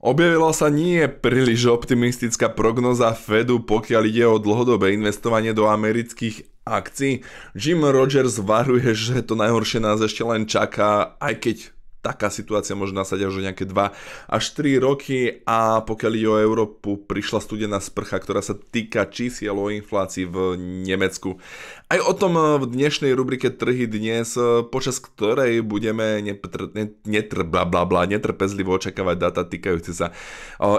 Objavila sa nie príliš optimistická prognoza Fedu, pokiaľ ide o dlhodobé investovanie do amerických akcií. Jim Rogers varuje, že to najhoršie nás ešte len čaká, aj keď taká situácia môže nasať až nejaké 2 až 3 roky a pokiaľ ide o Európu, prišla studená sprcha, ktorá sa týka čísiel o inflácii v Nemecku. Aj o tom eh, v dnešnej rubrike Trhy dnes, eh, počas ktorej budeme netr- netr- bla, bla, bla, netrpezlivo očakávať data týkajúce sa eh,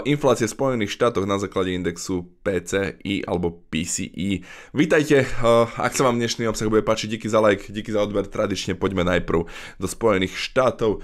inflácie v Spojených štátoch na základe indexu PCI alebo PCI. Vítajte, ak sa vám dnešný obsah bude páčiť, díky za like, díky za odber, tradične poďme najprv do Spojených štátov.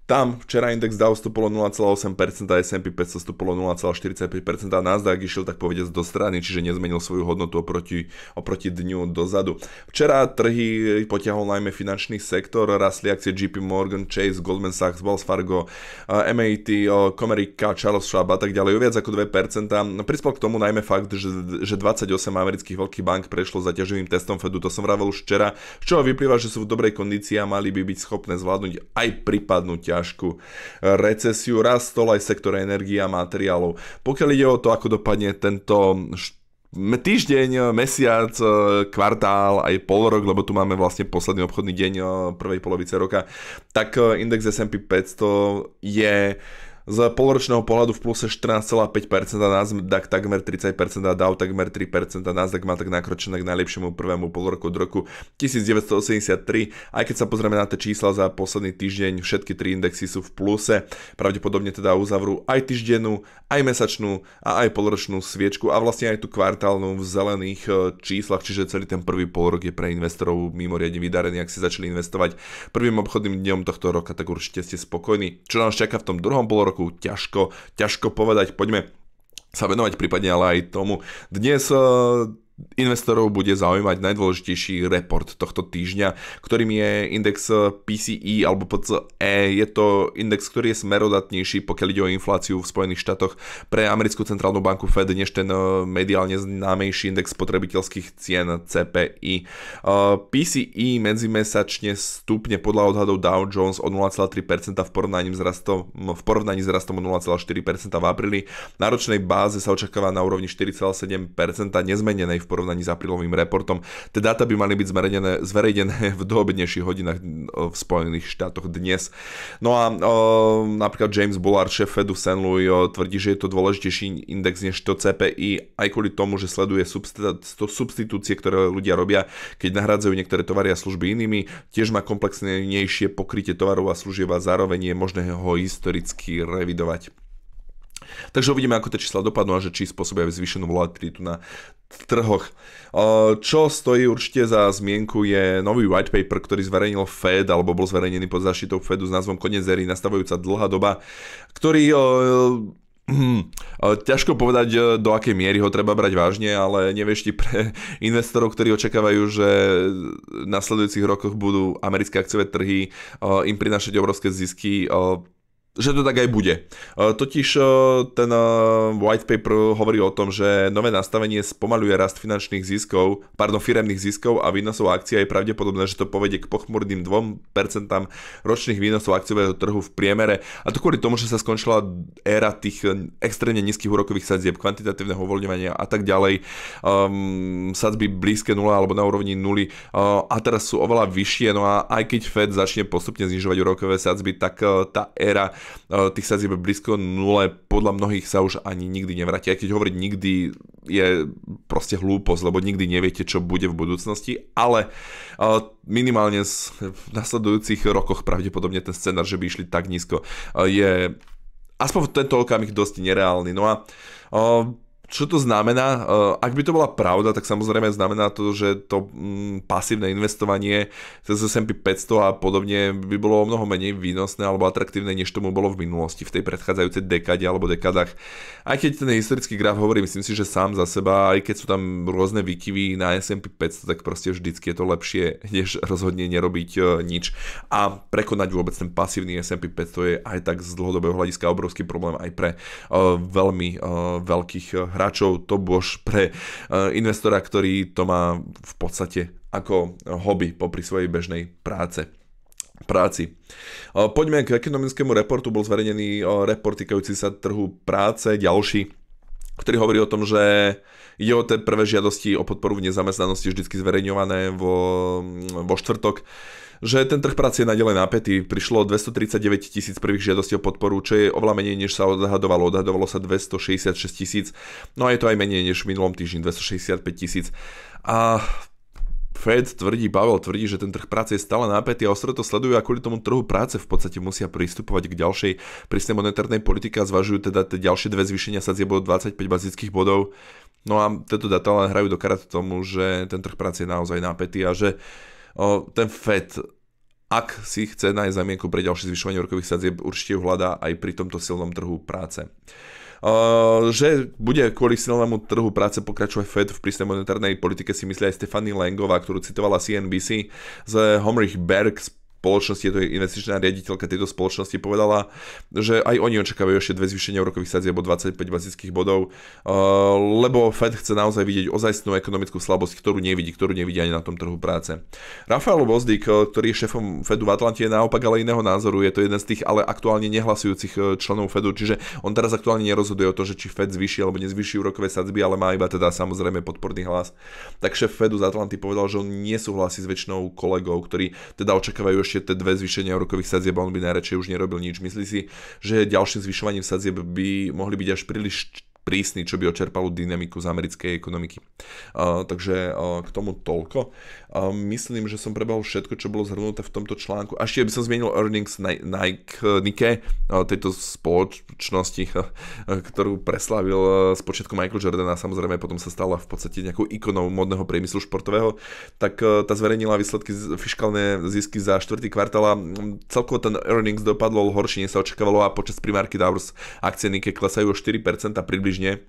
Tam včera index Dow stúpol 0,8%, S&P 500 stúpolo 0,45% a Nasdaq išiel tak povediať do strany, čiže nezmenil svoju hodnotu oproti, oproti dňu dozadu. Včera trhy potiahol najmä finančný sektor, rastli akcie JP Morgan, Chase, Goldman Sachs, Wells Fargo, MAT, Comerica, Charles Schwab a tak ďalej o viac ako 2%. Prispel k tomu najmä fakt, že, že 28 amerických veľkých bank prešlo zaťaživým testom Fedu, to som vravel už včera, z čoho vyplýva, že sú v dobrej kondícii a mali by byť schopné zvládnuť aj prípadnú ťažkú recesiu. Rastol aj sektor energie a materiálov. Pokiaľ ide o to, ako dopadne tento týždeň, mesiac, e, kvartál, aj pol rok, lebo tu máme vlastne posledný obchodný deň e, prvej polovice roka, tak e, index S&P 500 je z polročného pohľadu v pluse 14,5%, Nasdaq takmer 30%, DAO, takmer 3%, Nasdaq má tak nakročené k najlepšiemu prvému polroku od roku 1983. Aj keď sa pozrieme na tie čísla za posledný týždeň, všetky tri indexy sú v pluse. Pravdepodobne teda uzavrú aj týždennú, aj mesačnú a aj polročnú sviečku a vlastne aj tú kvartálnu v zelených e, číslach, čiže celý ten prvý polrok je pre investorov mimoriadne vydarený, ak si začali investovať prvým obchodným dňom tohto roka, tak určite ste spokojní. Čo nás čaká v tom druhom polroku? roku ťažko, ťažko povedať. Poďme sa venovať prípadne ale aj tomu. Dnes eh, Investorov bude zaujímať najdôležitejší report tohto týždňa, ktorým je index eh, PCE alebo PCE. Je to index, ktorý je smerodatnejší, pokiaľ ide o infláciu v Spojených štátoch pre americkú centrálnu banku Fed, než ten eh, mediálne známejší index spotrebiteľských cien CPI. Eh, PCE medzimesačne stupne podľa odhadov Dow Jones o 0,3% v porovnaní s rastom, no, v porovnaní s rastom o 0,4% v apríli. Na ročnej báze sa očakáva na úrovni 4,7% nezmenenej v porovnaní s aprílovým reportom. Tie dáta by mali byť zverejnené, v doobednejších hodinách v Spojených štátoch dnes. No a o, napríklad James Bullard, šéf Fedu St. Louis, o, tvrdí, že je to dôležitejší index než to CPI, aj kvôli tomu, že sleduje substitúcie, ktoré ľudia robia, keď nahrádzajú niektoré tovary a služby inými. Tiež má komplexnejšie pokrytie tovarov a služieb a zároveň je možné ho historicky revidovať. Takže uvidíme, ako tie čísla dopadnú a že či spôsobia zvýšenú volatilitu na trhoch. Čo stojí určite za zmienku je nový white paper, ktorý zverejnil Fed, alebo bol zverejnený pod zašitou Fedu s názvom Konec éry, nastavujúca dlhá doba, ktorý Hmm. Ťažko povedať, do akej miery ho treba brať vážne, ale nevieš ti pre investorov, ktorí očakávajú, že v nasledujúcich rokoch budú americké akciové trhy im prinášať obrovské zisky, že to tak aj bude. E, totiž e, ten e, white paper hovorí o tom, že nové nastavenie spomaluje rast finančných ziskov, pardon, firemných ziskov a výnosov akcií a je pravdepodobné, že to povedie k pochmurným 2% ročných výnosov akciového trhu v priemere. A to kvôli tomu, že sa skončila éra tých extrémne nízkych úrokových sadzieb, kvantitatívneho uvoľňovania a tak ďalej. Um, sadzby blízke 0 alebo na úrovni 0 uh, a teraz sú oveľa vyššie. No a aj keď Fed začne postupne znižovať úrokové sadzby, tak uh, tá éra Eh, tých sadzieb blízko nule podľa mnohých sa už ani nikdy nevráti. Aj keď hovoriť nikdy je proste hlúposť, lebo nikdy neviete, čo bude v budúcnosti, ale eh, minimálne v nasledujúcich rokoch pravdepodobne ten scenár, že by išli tak nízko, eh, je aspoň v tento okamih dosť nereálny. No a čo to znamená? Eh, ak by to bola pravda, tak samozrejme znamená to, že to mm, pasívne investovanie cez S&P 500 a podobne by bolo o mnoho menej výnosné alebo atraktívne, než tomu bolo v minulosti, v tej predchádzajúcej dekade alebo dekadách. Aj keď ten historický graf hovorí, myslím si, že sám za seba, aj keď sú tam rôzne výkyvy na S&P 500, tak proste vždycky je to lepšie, než rozhodne nerobiť eh, nič. A prekonať vôbec ten pasívny S&P 500 je aj tak z dlhodobého hľadiska obrovský problém aj pre eh, veľmi veľkých hráčov hráčov, to bož pre e, investora, ktorý to má v podstate ako hobby popri svojej bežnej práce práci. E, poďme k ekonomickému reportu, bol zverejnený e, report týkajúci sa trhu práce, ďalší, ktorý hovorí o tom, že ide o tie prvé žiadosti o podporu v nezamestnanosti vždy zverejňované vo, vo štvrtok že ten trh práce je nadalej napätý. Prišlo 239 tisíc prvých žiadostí o podporu, čo je oveľa menej, než sa odhadovalo. Odhadovalo sa 266 tisíc, no a je to aj menej než v minulom týždni, 265 tisíc. A Fed tvrdí, Pavel tvrdí, že ten trh práce je stále napätý a ostro to sledujú a kvôli tomu trhu práce v podstate musia pristupovať k ďalšej prísnej monetárnej politike a zvažujú teda tie ďalšie dve zvýšenia sa zjebo 25 bazických bodov. No a tieto data len hrajú do karat tomu, že ten trh práce je naozaj napätý a že ten FED ak si chce nájsť zamienku pre ďalšie zvyšovanie úrokových sadzieb, určite ju hľadá aj pri tomto silnom trhu práce. Uh, že bude kvôli silnému trhu práce pokračovať Fed v prísnej monetárnej politike si myslí aj Stefany Langová, ktorú citovala CNBC z Homrich Berg z spoločnosti, je to investičná riaditeľka tejto spoločnosti, povedala, že aj oni očakávajú ešte dve zvýšenia úrokových sadzieb o 25 bazických bodov, eh, lebo Fed chce naozaj vidieť ozajstnú ekonomickú slabosť, ktorú nevidí, ktorú nevidí ani na tom trhu práce. Rafael Vozdik, eh, ktorý je šéfom Fedu v Atlante, je naopak ale iného názoru, je to jeden z tých ale aktuálne nehlasujúcich eh, členov Fedu, čiže on teraz aktuálne nerozhoduje o to, že či Fed zvýši alebo nezvýši úrokové sadzby, ale má iba teda samozrejme podporný hlas. Tak šéf Fedu z Atlanty povedal, že on nesúhlasí s väčšinou kolegov, ktorí teda očakávajú ešte ešte tie dve zvýšenia úrokových sadzieb, on by najradšej už nerobil nič. Myslí si, že ďalším zvyšovaním sadzieb by mohli byť až príliš prísny, čo by očerpalo dynamiku z americkej ekonomiky. Uh, takže uh, k tomu toľko. Uh, myslím, že som prebal všetko, čo bolo zhrnuté v tomto článku. ešte by som zmenil earnings Nike, Nike uh, tejto spoločnosti, uh, ktorú preslavil uh, spočiatku Michael Jordan a samozrejme potom sa stala v podstate nejakou ikonou modného priemyslu športového. Tak uh, tá zverejnila výsledky z, fiskálne zisky za štvrtý kvartál a um, celkovo ten earnings dopadlo horšie, než sa očakávalo a počas primárky Dows akcie Nike klesajú o 4% a približne približne.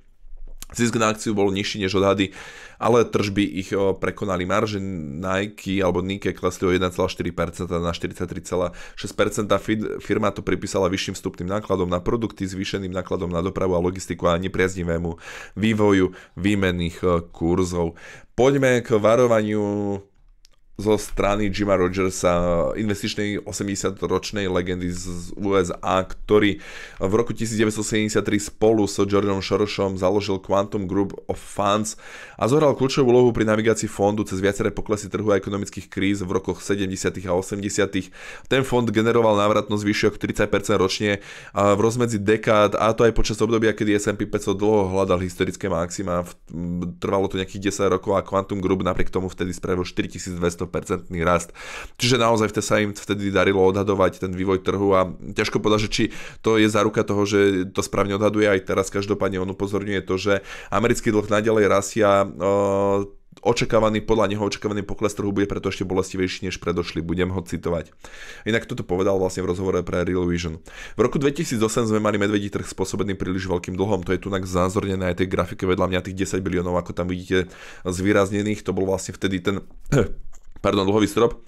Zisk na akciu bol nižší než odhady, ale tržby ich prekonali marže Nike alebo Nike klesli o 1,4% na 43,6%. Firma to pripísala vyšším vstupným nákladom na produkty, zvýšeným nákladom na dopravu a logistiku a nepriaznivému vývoju výmenných kurzov. Poďme k varovaniu zo strany Jima Rogersa, investičnej 80-ročnej legendy z USA, ktorý v roku 1973 spolu s so Jordanom Sorosom založil Quantum Group of Funds a zohral kľúčovú úlohu pri navigácii fondu cez viaceré poklesy trhu a ekonomických kríz v rokoch 70. a 80. Ten fond generoval návratnosť vyššie ako 30% ročne v rozmedzi dekád a to aj počas obdobia, kedy S&P 500 dlho hľadal historické maxima. Trvalo to nejakých 10 rokov a Quantum Group napriek tomu vtedy spravil 4200 100% rast. Čiže naozaj vtedy sa im vtedy darilo odhadovať ten vývoj trhu a ťažko povedať, že či to je záruka toho, že to správne odhaduje aj teraz. Každopádne on upozorňuje to, že americký dlh naďalej rasia e, očakávaný, podľa neho očakávaný pokles trhu bude preto ešte bolestivejší než predošli, budem ho citovať. Inak toto povedal vlastne v rozhovore pre Real Vision. V roku 2008 sme mali medvedí trh spôsobený príliš veľkým dlhom, to je tu tak zázornené aj tej grafike vedľa mňa tých 10 biliónov, ako tam vidíte zvýraznených, to bol vlastne vtedy ten pardon, dlhový strop,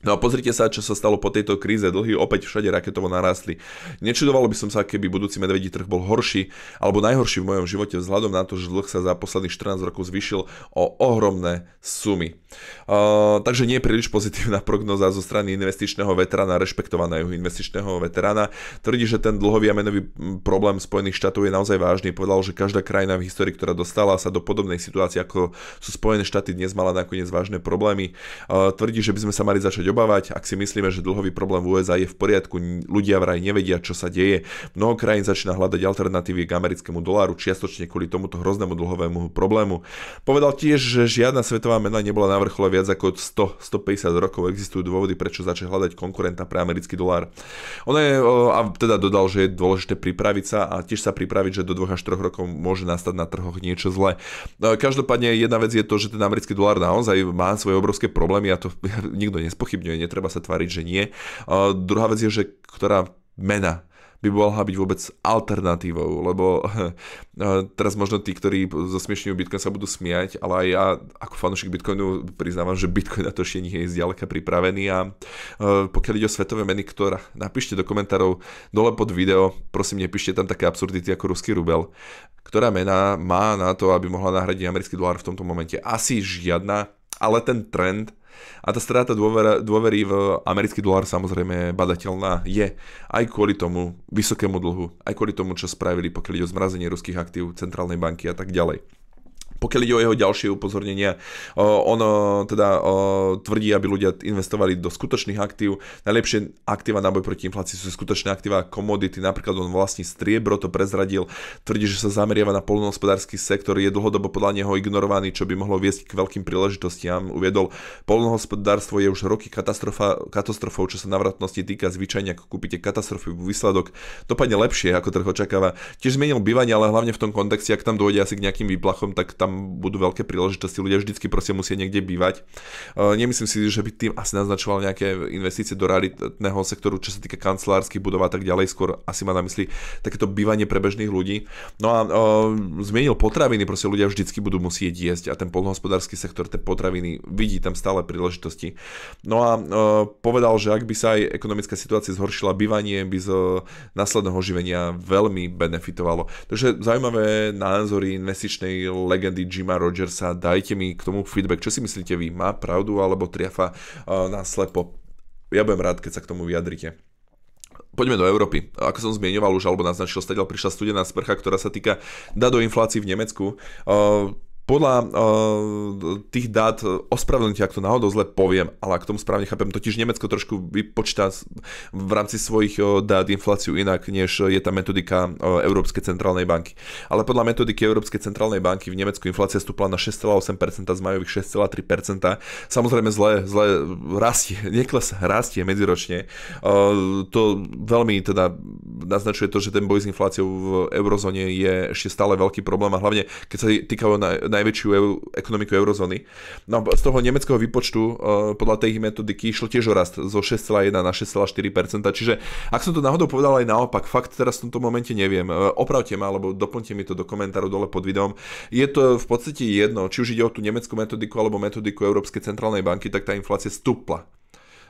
No a pozrite sa, čo sa stalo po tejto kríze. Dlhy opäť všade raketovo narástli. Nečudovalo by som sa, keby budúci medvedí trh bol horší alebo najhorší v mojom živote vzhľadom na to, že dlh sa za posledných 14 rokov zvyšil o ohromné sumy. Uh, takže nie je príliš pozitívna prognoza zo strany investičného veterána, rešpektovaného investičného veterána. Tvrdí, že ten dlhový a menový problém Spojených štátov je naozaj vážny. Povedal, že každá krajina v histórii, ktorá dostala sa do podobnej situácie ako sú Spojené štáty, dnes mala nakoniec vážne problémy. Uh, tvrdí, že by sme sa mali začať obávať, ak si myslíme, že dlhový problém v USA je v poriadku, ľudia vraj nevedia, čo sa deje. Mnoho krajín začína hľadať alternatívy k americkému doláru, čiastočne kvôli tomuto hroznému dlhovému problému. Povedal tiež, že žiadna svetová mena nebola na vrchole viac ako 100-150 rokov. Existujú dôvody, prečo začať hľadať konkurenta pre americký dolár. On je, a teda dodal, že je dôležité pripraviť sa a tiež sa pripraviť, že do 2 až 3 rokov môže nastať na trhoch niečo zlé. No, každopádne jedna vec je to, že ten americký dolár naozaj má svoje obrovské problémy a to nikto nespochybuje spochybňuje, netreba sa tváriť, že nie. Uh, druhá vec je, že ktorá mena by mohla byť vôbec alternatívou, lebo teraz možno tí, ktorí zosmiešňujú Bitcoin sa budú smiať, ale aj ja ako fanúšik Bitcoinu priznávam, že Bitcoin na to ešte nie je zďaleka pripravený a pokiaľ ide o svetové meny, ktorá napíšte do komentárov dole pod video, prosím nepíšte tam také absurdity ako ruský rubel, ktorá mena má na to, aby mohla nahradiť americký dolár v tomto momente. Asi žiadna, ale ten trend a tá strata dôvera, dôvery v americký dolár samozrejme badateľná je aj kvôli tomu vysokému dlhu, aj kvôli tomu, čo spravili, pokiaľ ide o zmrazenie ruských aktív, centrálnej banky a tak ďalej. Pokiaľ ide o jeho ďalšie upozornenia, on teda tvrdí, aby ľudia investovali do skutočných aktív. Najlepšie aktíva na boj proti inflácii sú skutočné aktíva komodity. Napríklad on vlastní striebro, to prezradil. Tvrdí, že sa zameriava na polnohospodársky sektor, je dlhodobo podľa neho ignorovaný, čo by mohlo viesť k veľkým príležitostiam. Uviedol, polnohospodárstvo je už roky katastrofa, katastrofou, čo sa navratnosti týka zvyčajne, ako kúpite katastrofy, výsledok dopadne lepšie, ako trh očakáva. Tiež zmenil bývanie, ale hlavne v tom kontexte, ak tam dôjde asi k nejakým výplachom, tak tam tam budú veľké príležitosti, ľudia vždycky proste musia niekde bývať. E, nemyslím si, že by tým asi naznačoval nejaké investície do raritného sektoru, čo sa týka kancelárskych budov a tak ďalej, skôr asi má na mysli takéto bývanie pre bežných ľudí. No a e, zmenil potraviny, proste ľudia vždycky budú musieť jesť a ten polnohospodársky sektor tie potraviny vidí tam stále príležitosti. No a e, povedal, že ak by sa aj ekonomická situácia zhoršila, bývanie by z následného živenia veľmi benefitovalo. Takže zaujímavé názory investičnej legendy tragédii Jima Rogersa. Dajte mi k tomu feedback, čo si myslíte vy, má pravdu alebo triafa uh, na slepo. Ja budem rád, keď sa k tomu vyjadrite. Poďme do Európy. Ako som zmieňoval už, alebo naznačil, stadiaľ prišla studená sprcha, ktorá sa týka dado inflácií v Nemecku. Uh, podľa uh, tých dát, eh, ospravedlňte, ak to náhodou zle poviem, ale ak tomu správne chápem, totiž Nemecko trošku vypočíta v rámci svojich uh, dát infláciu inak, než je tá metodika uh, Európskej centrálnej banky. Ale podľa metodiky Európskej centrálnej banky v Nemecku inflácia stúpla na 6,8% z majových 6,3%. Samozrejme zle, zle rastie, nekles rastie medziročne. Uh, to veľmi teda naznačuje to, že ten boj s infláciou v eurozóne je ešte stále veľký problém a hlavne keď sa týka na, najväčšiu eu, ekonomiku eurozóny. No z toho nemeckého výpočtu uh, podľa tej metodiky išlo tiež o rast zo 6,1 na 6,4%, čiže ak som to náhodou povedal aj naopak, fakt teraz v tomto momente neviem. Uh, opravte ma alebo doplňte mi to do komentáru dole pod videom. Je to v podstate jedno, či už ide o tú nemeckú metodiku alebo metodiku Európskej centrálnej banky, tak tá inflácia stúpla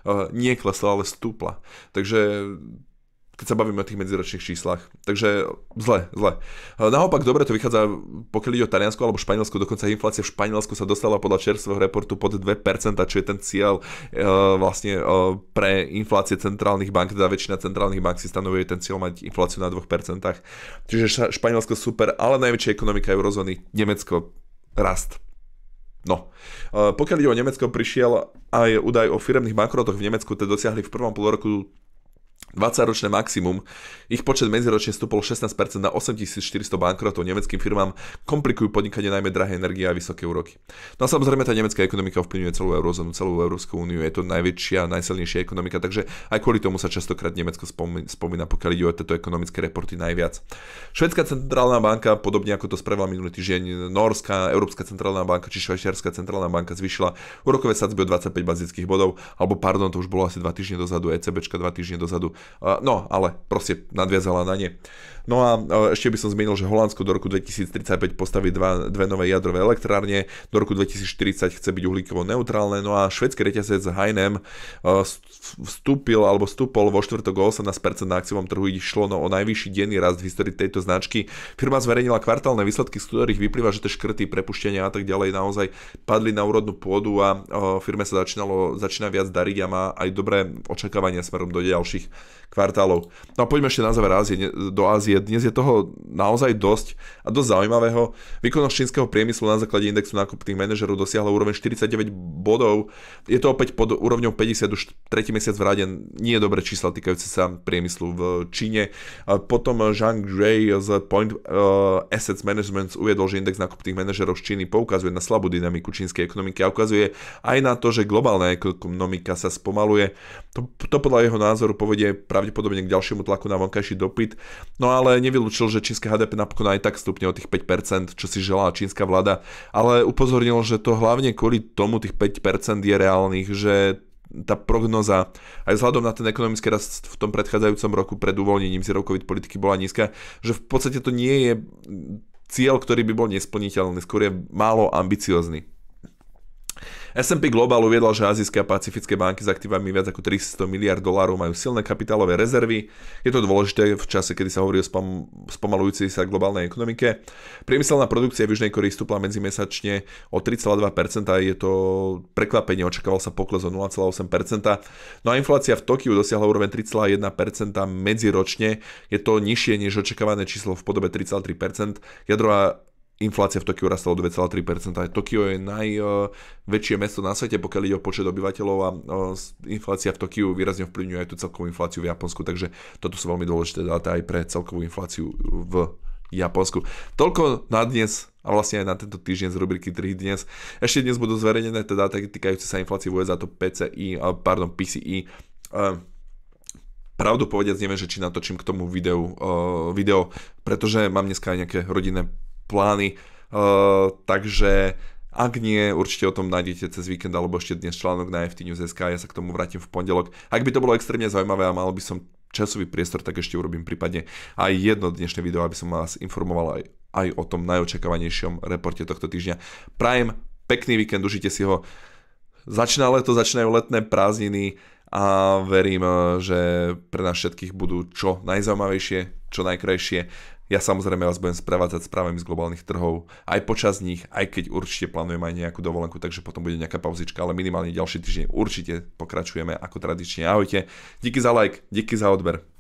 e, nie klesla, ale stúpla. Takže keď sa bavíme o tých medziročných číslach. Takže zle, zle. E, naopak dobre to vychádza, pokiaľ ide o Taliansko alebo Španielsko, dokonca inflácia v Španielsku sa dostala podľa čerstvého reportu pod 2%, čo je ten cieľ e, vlastne e, pre inflácie centrálnych bank, teda väčšina centrálnych bank si stanovuje ten cieľ mať infláciu na 2%. Čiže Španielsko super, ale najväčšia ekonomika eurozóny, Nemecko, rast. No, e, pokiaľ ide o Nemecko, prišiel aj údaj o firemných bankrotoch v Nemecku, tie dosiahli v prvom pol roku. 20-ročné maximum. Ich počet medziročne stúpol 16% na 8400 bankrotov nemeckým firmám, komplikujú podnikanie najmä drahé energie a vysoké úroky. No a samozrejme tá nemecká ekonomika ovplyvňuje celú eurozónu, celú Európsku úniu, je to najväčšia, najsilnejšia ekonomika, takže aj kvôli tomu sa častokrát Nemecko spomína, pokiaľ ide o tieto ekonomické reporty najviac. Švedská centrálna banka, podobne ako to spravila minulý týždeň, Norská, Európska centrálna banka či Švajčiarska centrálna banka zvyšila úrokové sadzby o 25 bazických bodov, alebo pardon, to už bolo asi 2 týždne dozadu, ECBčka 2 týždne dozadu No, ale proste nadviazala na ne. No a e, ešte by som zmenil, že Holandsko do roku 2035 postaví dva, dve nové jadrové elektrárne, do roku 2040 chce byť uhlíkovo neutrálne, no a švedský reťazec H&M vstúpil alebo vstúpol vo štvrtok o 18% na akciovom trhu išlo no o najvyšší denný rast v histórii tejto značky. Firma zverejnila kvartálne výsledky, z ktorých vyplýva, že tie škrty, prepuštenia a tak ďalej naozaj padli na úrodnú pôdu a e, firme sa začínalo, začína viac dariť a má aj dobré očakávania smerom do ďalších kvartálov. No a poďme ešte na záver Ázie, do Ázie. Dnes je toho naozaj dosť a dosť zaujímavého. Výkonnosť čínskeho priemyslu na základe indexu nákupných manažerov dosiahla úroveň 49 bodov. Je to opäť pod úrovňou 50 už tretí mesiac v rade. Nie je dobré čísla týkajúce sa priemyslu v Číne. Potom Zhang Gray z Point eh, Assets Management uviedol, že index nákupných manažerov z Číny poukazuje na slabú dynamiku čínskej ekonomiky a ukazuje aj na to, že globálna ekonomika sa spomaluje. To, to podľa jeho názoru povedie pravdepodobne k ďalšiemu tlaku na vonkajší dopyt. No ale nevylúčil, že čínske HDP napokon aj tak stupne o tých 5%, čo si želá čínska vláda. Ale upozornil, že to hlavne kvôli tomu tých 5% je reálnych, že tá prognoza, aj vzhľadom na ten ekonomický rast v tom predchádzajúcom roku pred uvoľnením zero covid politiky bola nízka, že v podstate to nie je cieľ, ktorý by bol nesplniteľný, skôr je málo ambiciozný. S&P Global uviedla, že azijské a pacifické banky s aktívami viac ako 300 miliard dolárov majú silné kapitálové rezervy. Je to dôležité v čase, kedy sa hovorí o spom- spomalujúcej sa globálnej ekonomike. Priemyselná produkcia v Južnej Korei stúpla medzimesačne o 3,2%, je to prekvapenie, očakával sa pokles o 0,8%. No a inflácia v Tokiu dosiahla úroveň 3,1% medziročne, je to nižšie než očakávané číslo v podobe 3,3%. Jadrová inflácia v Tokiu rastla o 2,3%. Tokio je najväčšie mesto na svete, pokiaľ ide o počet obyvateľov a inflácia v Tokiu výrazne vplyvňuje aj tú celkovú infláciu v Japonsku, takže toto sú veľmi dôležité dáta aj pre celkovú infláciu v Japonsku. Toľko na dnes a vlastne aj na tento týždeň z rubriky 3 dnes. Ešte dnes budú zverejnené teda dáta týkajúce sa inflácie v USA, to PCI, pardon, PCI. Pravdu povediac neviem, že či natočím k tomu videu, video, pretože mám dneska aj nejaké rodinné plány, uh, takže ak nie, určite o tom nájdete cez víkend alebo ešte dnes článok na FT FTNews.sk, ja sa k tomu vrátim v pondelok. Ak by to bolo extrémne zaujímavé a mal by som časový priestor, tak ešte urobím prípadne aj jedno dnešné video, aby som vás informoval aj, aj o tom najočakávanejšom reporte tohto týždňa. Prajem pekný víkend, užite si ho. Začína leto, začínajú letné prázdniny a verím, že pre nás všetkých budú čo najzaujímavejšie, čo najkrajšie ja samozrejme vás budem sprevádzať správami z globálnych trhov, aj počas nich, aj keď určite plánujem aj nejakú dovolenku, takže potom bude nejaká pauzička, ale minimálne ďalší týždeň určite pokračujeme ako tradične. Ahojte, díky za like, díky za odber.